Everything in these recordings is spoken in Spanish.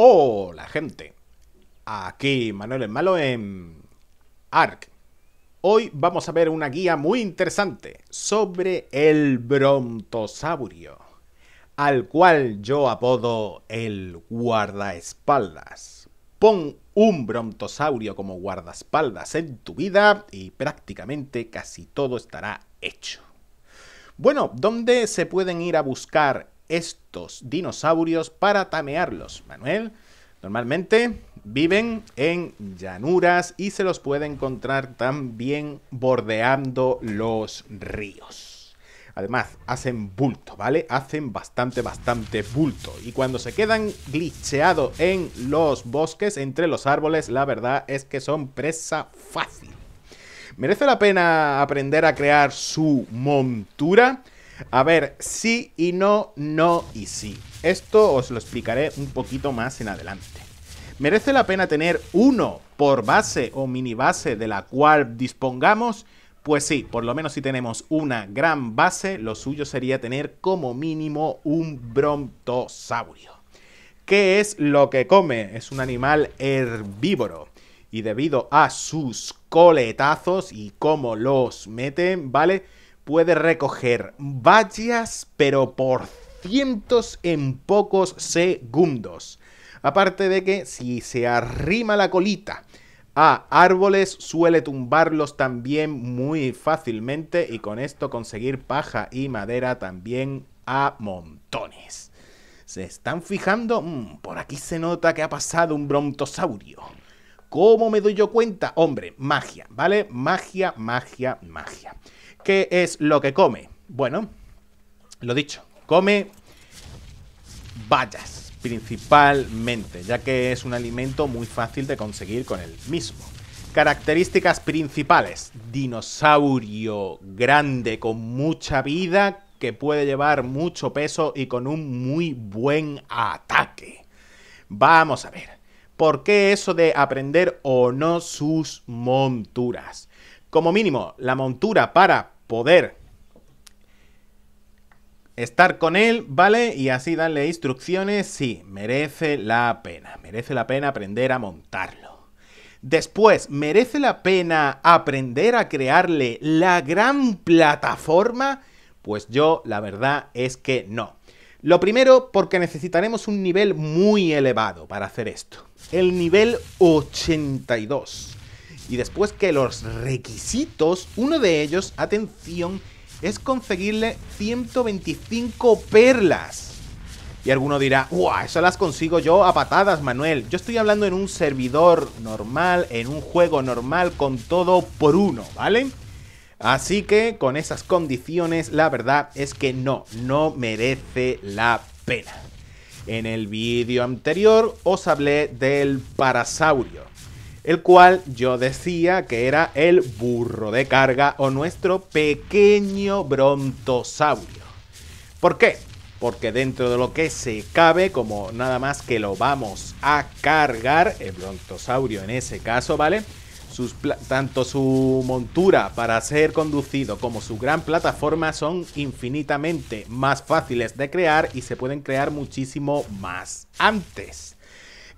Hola gente, aquí Manuel el Malo en ARC. Hoy vamos a ver una guía muy interesante sobre el brontosaurio, al cual yo apodo el guardaespaldas. Pon un brontosaurio como guardaespaldas en tu vida y prácticamente casi todo estará hecho. Bueno, ¿dónde se pueden ir a buscar estos dinosaurios para tamearlos, Manuel. Normalmente viven en llanuras y se los puede encontrar también bordeando los ríos. Además, hacen bulto, ¿vale? Hacen bastante, bastante bulto. Y cuando se quedan glitcheados en los bosques, entre los árboles, la verdad es que son presa fácil. ¿Merece la pena aprender a crear su montura? A ver, sí y no, no y sí. Esto os lo explicaré un poquito más en adelante. ¿Merece la pena tener uno por base o mini base de la cual dispongamos? Pues sí, por lo menos si tenemos una gran base, lo suyo sería tener como mínimo un brontosaurio. ¿Qué es lo que come? Es un animal herbívoro. Y debido a sus coletazos y cómo los meten, ¿vale? puede recoger vallas, pero por cientos en pocos segundos. Aparte de que si se arrima la colita a árboles, suele tumbarlos también muy fácilmente y con esto conseguir paja y madera también a montones. Se están fijando, mm, por aquí se nota que ha pasado un brontosaurio. ¿Cómo me doy yo cuenta? Hombre, magia, ¿vale? Magia, magia, magia. ¿qué es lo que come? Bueno, lo dicho, come bayas principalmente, ya que es un alimento muy fácil de conseguir con el mismo. Características principales. Dinosaurio grande con mucha vida que puede llevar mucho peso y con un muy buen ataque. Vamos a ver. ¿Por qué eso de aprender o no sus monturas? Como mínimo, la montura para poder estar con él, ¿vale? Y así darle instrucciones, sí, merece la pena. Merece la pena aprender a montarlo. Después, ¿merece la pena aprender a crearle la gran plataforma? Pues yo la verdad es que no. Lo primero porque necesitaremos un nivel muy elevado para hacer esto. El nivel 82 y después que los requisitos, uno de ellos, atención, es conseguirle 125 perlas. Y alguno dirá, ¡guau! Eso las consigo yo a patadas, Manuel. Yo estoy hablando en un servidor normal, en un juego normal, con todo por uno, ¿vale? Así que con esas condiciones, la verdad es que no, no merece la pena. En el vídeo anterior os hablé del parasaurio el cual yo decía que era el burro de carga o nuestro pequeño brontosaurio. ¿Por qué? Porque dentro de lo que se cabe, como nada más que lo vamos a cargar, el brontosaurio en ese caso, ¿vale? tanto su montura para ser conducido como su gran plataforma son infinitamente más fáciles de crear y se pueden crear muchísimo más antes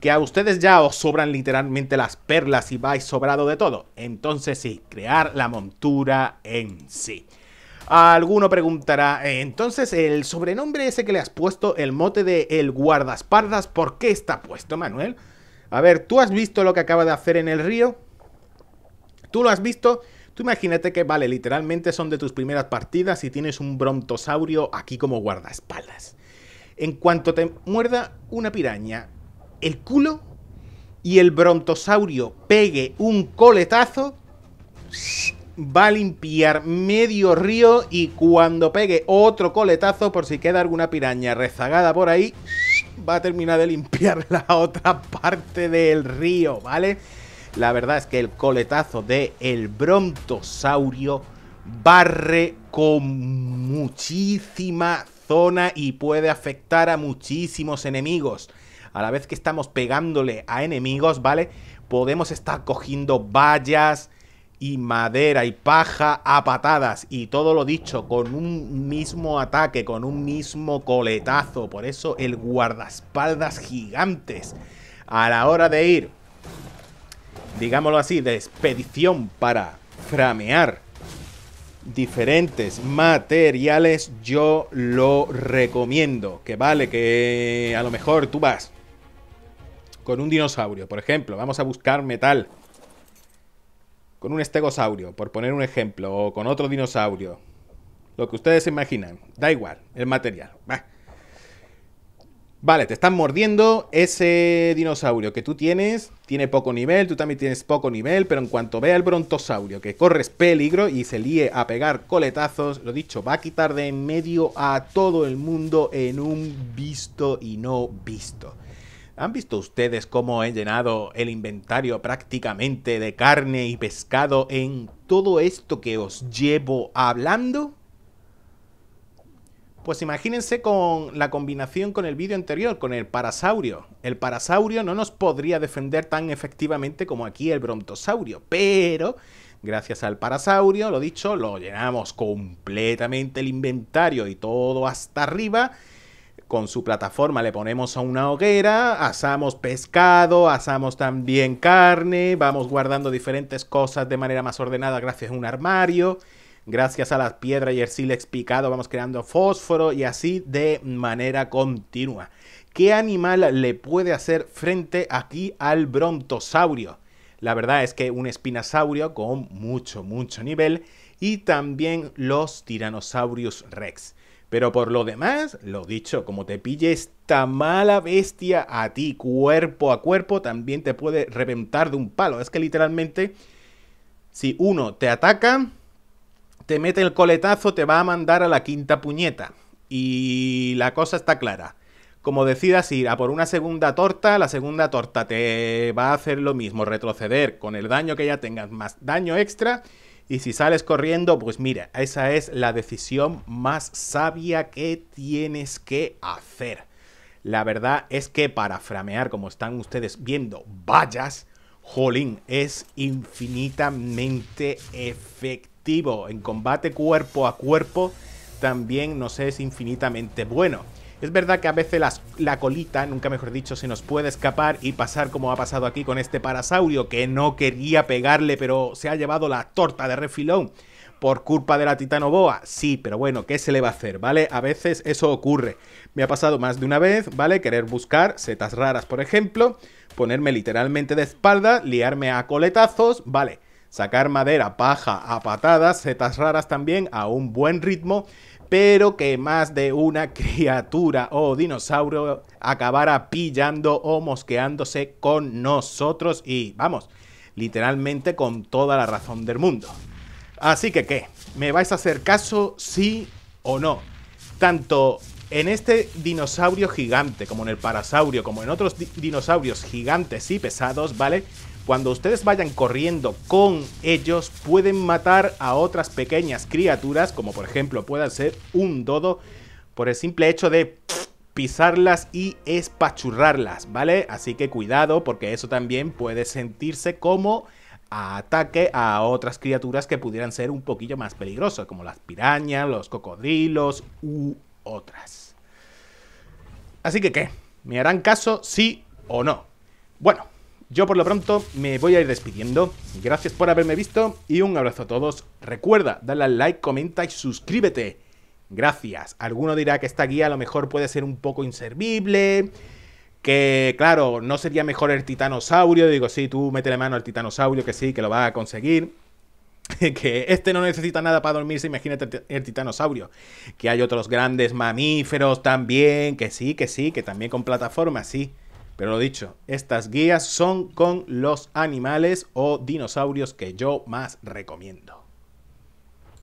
que a ustedes ya os sobran literalmente las perlas y vais sobrado de todo. Entonces sí, crear la montura en sí. Alguno preguntará, eh, entonces el sobrenombre ese que le has puesto, el mote de el guardaespaldas, ¿por qué está puesto, Manuel? A ver, ¿tú has visto lo que acaba de hacer en el río? ¿Tú lo has visto? Tú imagínate que, vale, literalmente son de tus primeras partidas y tienes un brontosaurio aquí como guardaespaldas. En cuanto te muerda una piraña, el culo y el brontosaurio pegue un coletazo, va a limpiar medio río y cuando pegue otro coletazo, por si queda alguna piraña rezagada por ahí, va a terminar de limpiar la otra parte del río, ¿vale? La verdad es que el coletazo de el brontosaurio barre con muchísima zona y puede afectar a muchísimos enemigos a la vez que estamos pegándole a enemigos, ¿vale? Podemos estar cogiendo vallas y madera y paja a patadas y todo lo dicho con un mismo ataque, con un mismo coletazo. Por eso el guardaespaldas gigantes a la hora de ir, digámoslo así, de expedición para framear diferentes materiales, yo lo recomiendo. Que vale, que a lo mejor tú vas con un dinosaurio, por ejemplo. Vamos a buscar metal. Con un estegosaurio, por poner un ejemplo, o con otro dinosaurio. Lo que ustedes imaginan. Da igual, el material. Vale, te están mordiendo ese dinosaurio que tú tienes. Tiene poco nivel, tú también tienes poco nivel, pero en cuanto vea el brontosaurio que corres peligro y se líe a pegar coletazos, lo dicho, va a quitar de en medio a todo el mundo en un visto y no visto. ¿Han visto ustedes cómo he llenado el inventario prácticamente de carne y pescado en todo esto que os llevo hablando? Pues imagínense con la combinación con el vídeo anterior, con el parasaurio. El parasaurio no nos podría defender tan efectivamente como aquí el brontosaurio, pero gracias al parasaurio, lo dicho, lo llenamos completamente el inventario y todo hasta arriba con su plataforma le ponemos a una hoguera, asamos pescado, asamos también carne, vamos guardando diferentes cosas de manera más ordenada gracias a un armario, gracias a las piedras y el sílex picado vamos creando fósforo y así de manera continua. ¿Qué animal le puede hacer frente aquí al brontosaurio? La verdad es que un espinosaurio con mucho, mucho nivel y también los tiranosaurios rex. Pero por lo demás, lo dicho, como te pille esta mala bestia a ti cuerpo a cuerpo, también te puede reventar de un palo. Es que literalmente, si uno te ataca, te mete el coletazo, te va a mandar a la quinta puñeta. Y la cosa está clara como decidas ir a por una segunda torta, la segunda torta te va a hacer lo mismo, retroceder con el daño que ya tengas más daño extra y si sales corriendo, pues mira, esa es la decisión más sabia que tienes que hacer. La verdad es que para framear, como están ustedes viendo, vallas, jolín, es infinitamente efectivo. En combate cuerpo a cuerpo también nos es infinitamente bueno. Es verdad que a veces la colita, nunca mejor dicho, se nos puede escapar y pasar como ha pasado aquí con este parasaurio que no quería pegarle pero se ha llevado la torta de refilón por culpa de la titanoboa. Sí, pero bueno, ¿qué se le va a hacer? ¿Vale? A veces eso ocurre. Me ha pasado más de una vez, ¿vale? Querer buscar setas raras, por ejemplo, ponerme literalmente de espalda, liarme a coletazos, ¿vale? Sacar madera, paja a patadas, setas raras también, a un buen ritmo pero que más de una criatura o dinosaurio acabara pillando o mosqueándose con nosotros y vamos, literalmente con toda la razón del mundo. Así que qué, ¿me vais a hacer caso sí o no? Tanto en este dinosaurio gigante, como en el parasaurio, como en otros dinosaurios gigantes y pesados, ¿vale? Cuando ustedes vayan corriendo con ellos, pueden matar a otras pequeñas criaturas, como por ejemplo puede ser un dodo, por el simple hecho de pisarlas y espachurrarlas, ¿vale? Así que cuidado, porque eso también puede sentirse como ataque a otras criaturas que pudieran ser un poquillo más peligrosas, como las pirañas, los cocodrilos u otras. Así que, ¿qué? ¿Me harán caso sí o no? Bueno, yo por lo pronto me voy a ir despidiendo. Gracias por haberme visto y un abrazo a todos. Recuerda, dale al like, comenta y suscríbete. Gracias. Alguno dirá que esta guía a lo mejor puede ser un poco inservible. Que claro, no sería mejor el titanosaurio. Digo, sí, tú la mano al titanosaurio, que sí, que lo va a conseguir. que este no necesita nada para dormirse, imagínate el titanosaurio. Que hay otros grandes mamíferos también, que sí, que sí, que también con plataformas, sí. Pero lo dicho, estas guías son con los animales o dinosaurios que yo más recomiendo.